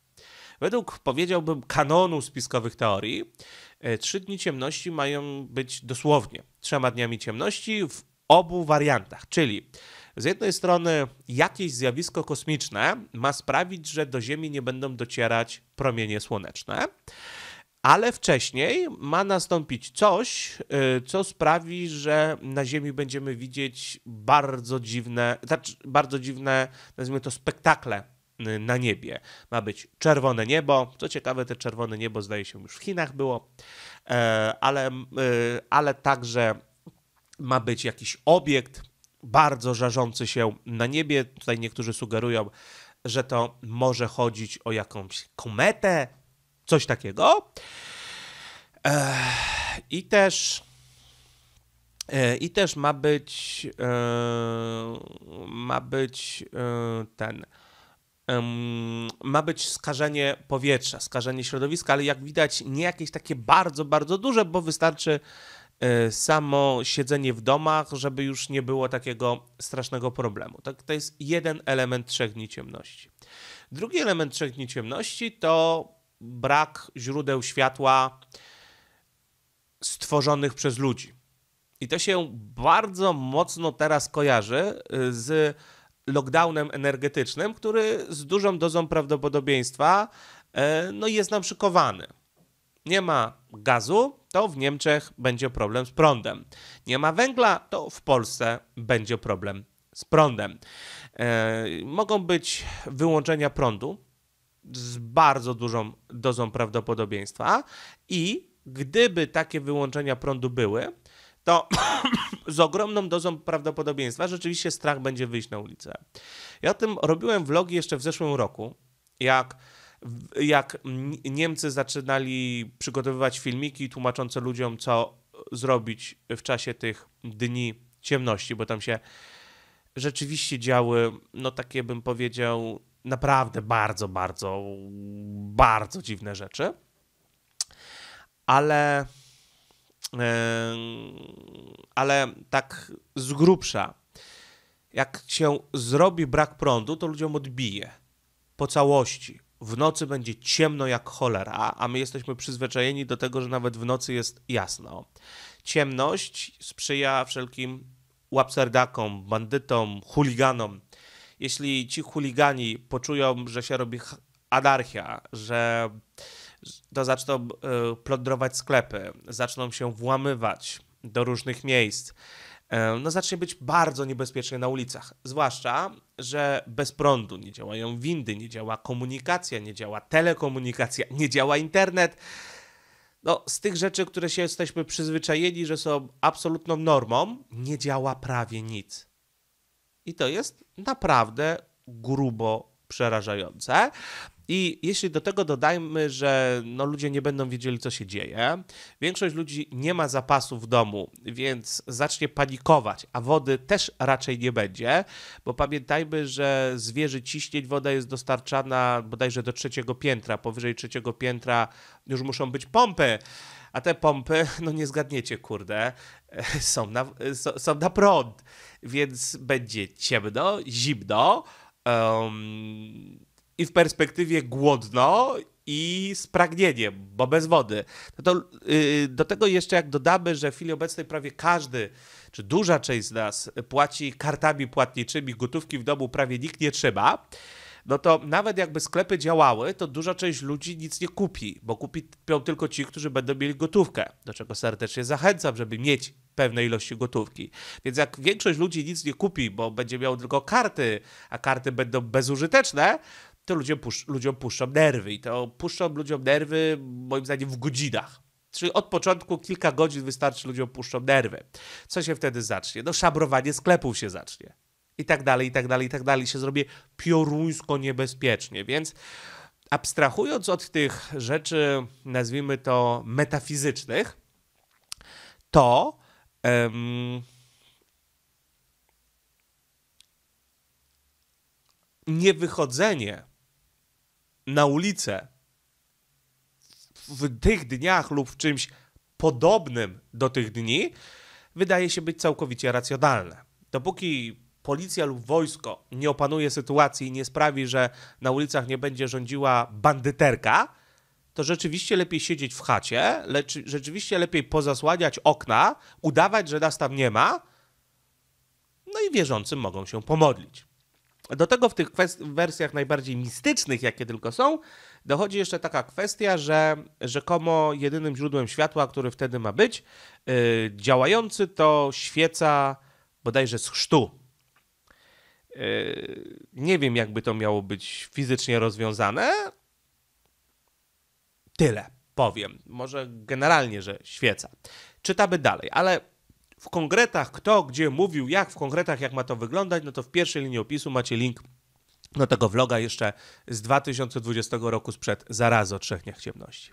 Według, powiedziałbym, kanonu spiskowych teorii, e, trzy dni ciemności mają być dosłownie trzema dniami ciemności w obu wariantach, czyli z jednej strony jakieś zjawisko kosmiczne ma sprawić, że do Ziemi nie będą docierać promienie słoneczne, ale wcześniej ma nastąpić coś, e, co sprawi, że na Ziemi będziemy widzieć bardzo dziwne, znaczy bardzo dziwne, nazwijmy to spektakle Y, na niebie. Ma być czerwone niebo. Co ciekawe, te czerwone niebo zdaje się już w Chinach było, e, ale, y, ale także ma być jakiś obiekt bardzo żarzący się na niebie. Tutaj niektórzy sugerują, że to może chodzić o jakąś kometę, coś takiego. E, I też. E, I też ma być, ma być ten, ma być skażenie powietrza, skażenie środowiska, ale jak widać nie jakieś takie bardzo, bardzo duże, bo wystarczy e, samo siedzenie w domach, żeby już nie było takiego strasznego problemu. Tak, to jest jeden element trzech dni ciemności. Drugi element trzech dni ciemności to brak źródeł światła stworzonych przez ludzi. I to się bardzo mocno teraz kojarzy e, z lockdownem energetycznym, który z dużą dozą prawdopodobieństwa e, no, jest nam szykowany. Nie ma gazu, to w Niemczech będzie problem z prądem. Nie ma węgla, to w Polsce będzie problem z prądem. E, mogą być wyłączenia prądu z bardzo dużą dozą prawdopodobieństwa i gdyby takie wyłączenia prądu były, to z ogromną dozą prawdopodobieństwa rzeczywiście strach będzie wyjść na ulicę. Ja o tym robiłem vlogi jeszcze w zeszłym roku, jak jak Niemcy zaczynali przygotowywać filmiki tłumaczące ludziom, co zrobić w czasie tych dni ciemności, bo tam się rzeczywiście działy, no takie bym powiedział, naprawdę bardzo, bardzo, bardzo dziwne rzeczy. Ale ale tak z grubsza, jak się zrobi brak prądu, to ludziom odbije po całości. W nocy będzie ciemno jak cholera, a my jesteśmy przyzwyczajeni do tego, że nawet w nocy jest jasno. Ciemność sprzyja wszelkim łapserdakom, bandytom, chuliganom. Jeśli ci chuligani poczują, że się robi anarchia, że to zaczną e, plądrować sklepy, zaczną się włamywać do różnych miejsc. E, no, zacznie być bardzo niebezpiecznie na ulicach. Zwłaszcza, że bez prądu nie działają windy, nie działa komunikacja, nie działa telekomunikacja, nie działa internet. No, z tych rzeczy, które się jesteśmy przyzwyczajeni, że są absolutną normą, nie działa prawie nic. I to jest naprawdę grubo przerażające. I jeśli do tego dodajmy, że no, ludzie nie będą wiedzieli, co się dzieje, większość ludzi nie ma zapasów w domu, więc zacznie panikować, a wody też raczej nie będzie, bo pamiętajmy, że zwierzy ciśnień woda jest dostarczana bodajże do trzeciego piętra. Powyżej trzeciego piętra już muszą być pompy. A te pompy, no nie zgadniecie, kurde, są na, są na prąd, więc będzie ciemno, zimno, Um, I w perspektywie głodno i z pragnieniem, bo bez wody. No to, yy, do tego jeszcze jak dodamy, że w chwili obecnej prawie każdy, czy duża część z nas płaci kartami płatniczymi, gotówki w domu prawie nikt nie trzyma, no to nawet jakby sklepy działały, to duża część ludzi nic nie kupi, bo kupią tylko ci, którzy będą mieli gotówkę, do czego serdecznie zachęcam, żeby mieć pewnej ilości gotówki. Więc jak większość ludzi nic nie kupi, bo będzie miał tylko karty, a karty będą bezużyteczne, to ludziom, pusz ludziom puszczą nerwy. I to puszczą ludziom nerwy, moim zdaniem, w godzinach. Czyli od początku kilka godzin wystarczy ludziom puszczą nerwy. Co się wtedy zacznie? No szabrowanie sklepów się zacznie. I tak dalej, i tak dalej, i tak dalej. Się zrobi pioruńsko niebezpiecznie. Więc abstrahując od tych rzeczy, nazwijmy to metafizycznych, to Um, niewychodzenie na ulicę w tych dniach lub w czymś podobnym do tych dni wydaje się być całkowicie racjonalne. Dopóki policja lub wojsko nie opanuje sytuacji i nie sprawi, że na ulicach nie będzie rządziła bandyterka, to rzeczywiście lepiej siedzieć w chacie, lecz rzeczywiście lepiej pozasłaniać okna, udawać, że nas tam nie ma, no i wierzący mogą się pomodlić. Do tego w tych wersjach najbardziej mistycznych, jakie tylko są, dochodzi jeszcze taka kwestia, że rzekomo jedynym źródłem światła, który wtedy ma być yy, działający, to świeca bodajże z chrztu. Y, nie wiem, jakby to miało być fizycznie rozwiązane, tyle powiem. Może generalnie, że świeca. Czytamy dalej, ale w konkretach kto, gdzie mówił, jak w konkretach, jak ma to wyglądać, no to w pierwszej linii opisu macie link do tego vloga jeszcze z 2020 roku sprzed zaraz o trzech dniach ciemności.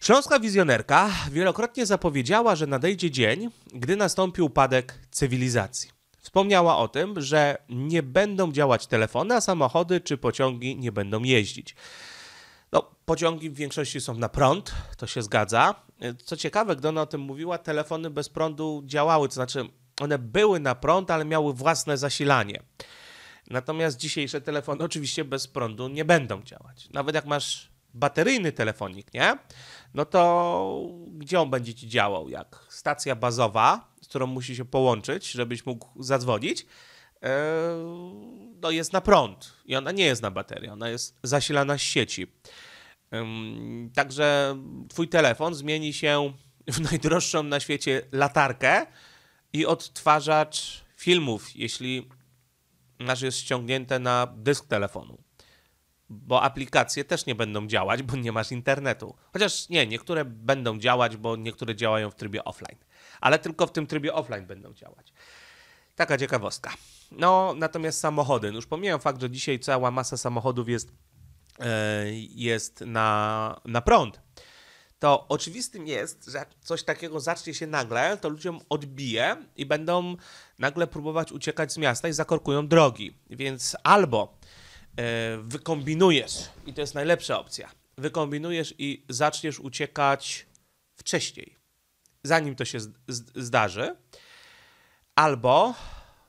Śląska wizjonerka wielokrotnie zapowiedziała, że nadejdzie dzień, gdy nastąpi upadek cywilizacji. Wspomniała o tym, że nie będą działać telefony, a samochody czy pociągi nie będą jeździć. Pociągi w większości są na prąd, to się zgadza. Y, co ciekawe, gdy ona o tym mówiła, telefony bez prądu działały, to znaczy one były na prąd, ale miały własne zasilanie. Natomiast dzisiejsze telefony oczywiście bez prądu nie będą działać. Nawet jak masz bateryjny telefonik, nie? No to gdzie on będzie ci działał? Jak stacja bazowa, z którą musi się połączyć, żebyś mógł zadzwonić, y, no jest na prąd i ona nie jest na baterii, ona jest zasilana z sieci. Także twój telefon zmieni się w najdroższą na świecie latarkę i odtwarzacz filmów, jeśli nasz jest ściągnięte na dysk telefonu. Bo aplikacje też nie będą działać, bo nie masz internetu. Chociaż nie, niektóre będą działać, bo niektóre działają w trybie offline. Ale tylko w tym trybie offline będą działać. Taka ciekawostka. No, natomiast samochody. Już pomijam fakt, że dzisiaj cała masa samochodów jest E, jest na, na prąd, to oczywistym jest, że jak coś takiego zacznie się nagle, to ludziom odbije i będą nagle próbować uciekać z miasta i zakorkują drogi. Więc albo e, wykombinujesz, i to jest najlepsza opcja, wykombinujesz i zaczniesz uciekać wcześniej, zanim to się zdarzy, albo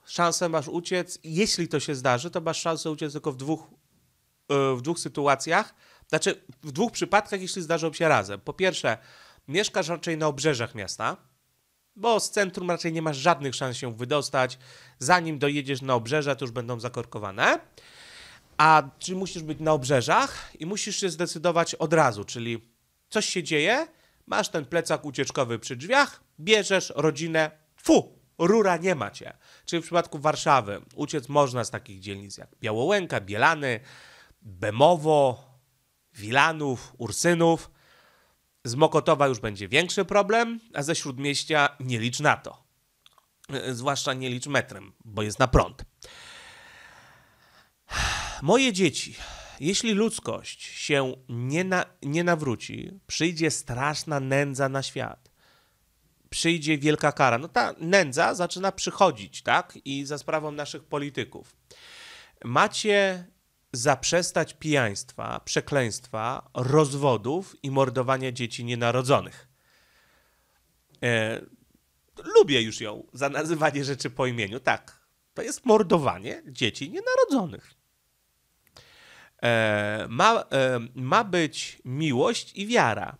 szansę masz uciec, jeśli to się zdarzy, to masz szansę uciec tylko w dwóch E, w dwóch sytuacjach, znaczy w dwóch przypadkach, jeśli zdarzą się razem. Po pierwsze, mieszkasz raczej na obrzeżach miasta, bo z centrum raczej nie masz żadnych szans się wydostać. Zanim dojedziesz na obrzeża, to już będą zakorkowane. A czy musisz być na obrzeżach i musisz się zdecydować od razu, czyli coś się dzieje, masz ten plecak ucieczkowy przy drzwiach, bierzesz rodzinę, fu, rura nie macie. Czyli w przypadku Warszawy uciec można z takich dzielnic jak Białołęka, Bielany, Bemowo, Wilanów, Ursynów. Z Mokotowa już będzie większy problem, a ze Śródmieścia nie licz na to. E, zwłaszcza nie licz metrem, bo jest na prąd. Moje dzieci, jeśli ludzkość się nie, na, nie nawróci, przyjdzie straszna nędza na świat. Przyjdzie wielka kara. No ta nędza zaczyna przychodzić, tak? I za sprawą naszych polityków. Macie zaprzestać pijaństwa, przekleństwa, rozwodów i mordowania dzieci nienarodzonych. E, lubię już ją za nazywanie rzeczy po imieniu. Tak, to jest mordowanie dzieci nienarodzonych. E, ma, e, ma być miłość i wiara.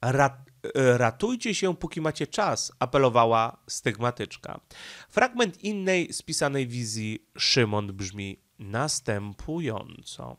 Rat, e, ratujcie się, póki macie czas, apelowała stygmatyczka. Fragment innej spisanej wizji Szymon brzmi następująco.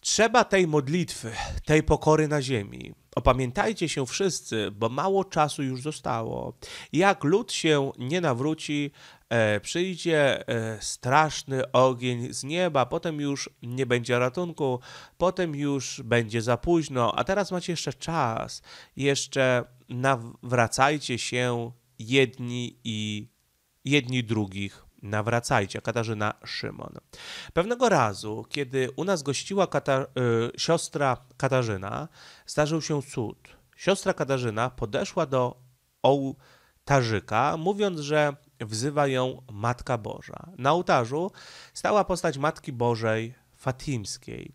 Trzeba tej modlitwy, tej pokory na ziemi. Opamiętajcie się wszyscy, bo mało czasu już zostało. Jak lud się nie nawróci, e, przyjdzie e, straszny ogień z nieba, potem już nie będzie ratunku, potem już będzie za późno, a teraz macie jeszcze czas. Jeszcze nawracajcie się jedni i jedni drugich nawracajcie. Katarzyna Szymon. Pewnego razu, kiedy u nas gościła y, siostra Katarzyna, zdarzył się cud. Siostra Katarzyna podeszła do ołtarzyka, mówiąc, że wzywa ją Matka Boża. Na ołtarzu stała postać Matki Bożej Fatimskiej.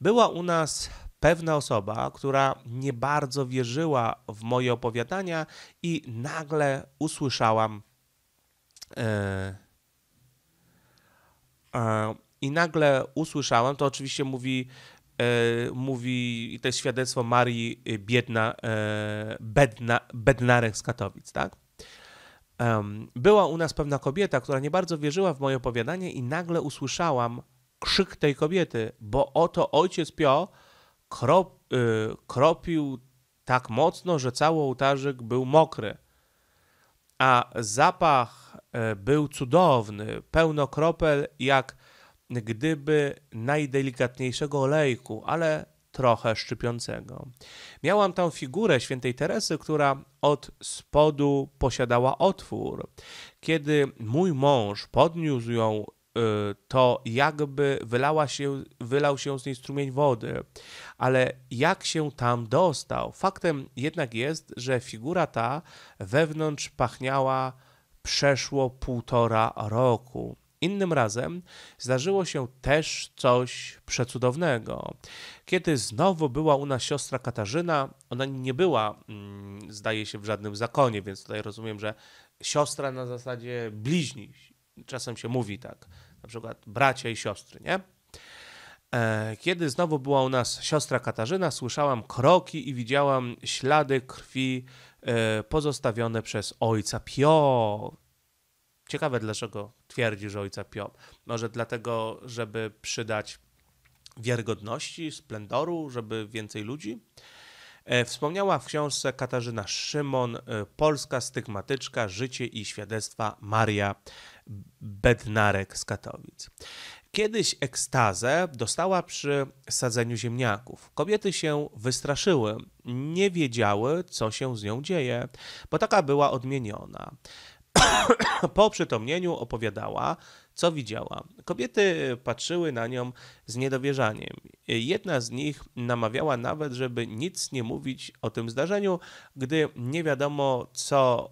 Była u nas pewna osoba, która nie bardzo wierzyła w moje opowiadania i nagle usłyszałam. Yy i nagle usłyszałam to oczywiście mówi, e, mówi i to jest świadectwo Marii e, Biedna, e, Bedna, Bednarek z Katowic, tak? Była u nas pewna kobieta, która nie bardzo wierzyła w moje opowiadanie i nagle usłyszałam krzyk tej kobiety, bo oto ojciec Pio krop, kropił tak mocno, że cały ołtarzyk był mokry. A zapach E, był cudowny, pełno kropel, jak gdyby najdelikatniejszego olejku, ale trochę szczypiącego. Miałam tam figurę świętej Teresy, która od spodu posiadała otwór. Kiedy mój mąż podniósł ją, e, to jakby wylała się, wylał się z niej strumień wody. Ale jak się tam dostał? Faktem jednak jest, że figura ta wewnątrz pachniała przeszło półtora roku. Innym razem zdarzyło się też coś przecudownego. Kiedy znowu była u nas siostra Katarzyna, ona nie była, mm, zdaje się, w żadnym zakonie, więc tutaj rozumiem, że siostra na zasadzie bliźni. Czasem się mówi tak, na przykład bracia i siostry, nie? E, kiedy znowu była u nas siostra Katarzyna, słyszałam kroki i widziałam ślady krwi E, pozostawione przez ojca Pio. Ciekawe, dlaczego twierdzi, że ojca Pio. Może dlatego, żeby przydać wiarygodności, splendoru, żeby więcej ludzi. E, wspomniała w książce Katarzyna Szymon, e, polska stygmatyczka, życie i świadectwa Maria Bednarek z Katowic. Kiedyś ekstazę dostała przy sadzeniu ziemniaków. Kobiety się wystraszyły, nie wiedziały, co się z nią dzieje, bo taka była odmieniona. po przytomnieniu opowiadała, co widziała. Kobiety patrzyły na nią z niedowierzaniem. Jedna z nich namawiała nawet, żeby nic nie mówić o tym zdarzeniu, gdy nie wiadomo, co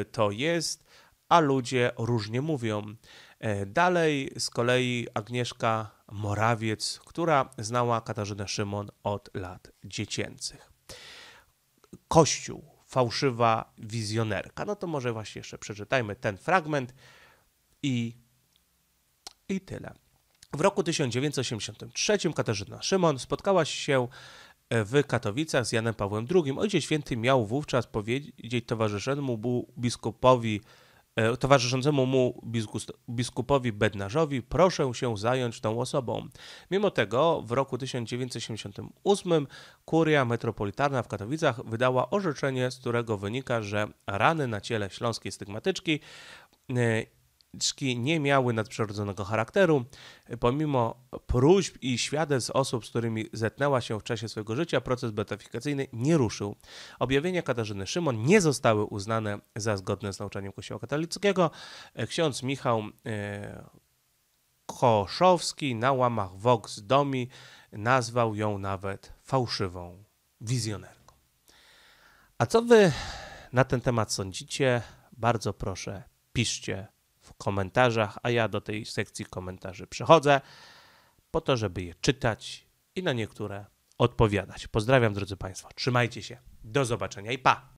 y, to jest, a ludzie różnie mówią. E, dalej z kolei Agnieszka Morawiec, która znała Katarzynę Szymon od lat dziecięcych. Kościół, fałszywa wizjonerka. No to może właśnie jeszcze przeczytajmy ten fragment i, i tyle. W roku 1983 Katarzyna Szymon spotkała się e, w Katowicach z Janem Pawłem II. Ojciec Święty miał wówczas powiedzieć towarzyszemu biskupowi E, towarzyszącemu mu biskupowi Bednarzowi, proszę się zająć tą osobą. Mimo tego w roku 1978 kuria metropolitarna w Katowicach wydała orzeczenie, z którego wynika, że rany na ciele śląskiej stygmatyczki e, nie miały nadprzyrodzonego charakteru. Pomimo próśb i świadectw osób, z którymi zetnęła się w czasie swojego życia, proces beatyfikacyjny nie ruszył. Objawienia Katarzyny Szymon nie zostały uznane za zgodne z nauczaniem Kościoła katolickiego. Ksiądz Michał e, Koszowski na łamach Vox Domi nazwał ją nawet fałszywą wizjonerką. A co wy na ten temat sądzicie? Bardzo proszę, piszcie komentarzach, a ja do tej sekcji komentarzy przechodzę po to, żeby je czytać i na niektóre odpowiadać. Pozdrawiam drodzy Państwo, trzymajcie się, do zobaczenia i pa!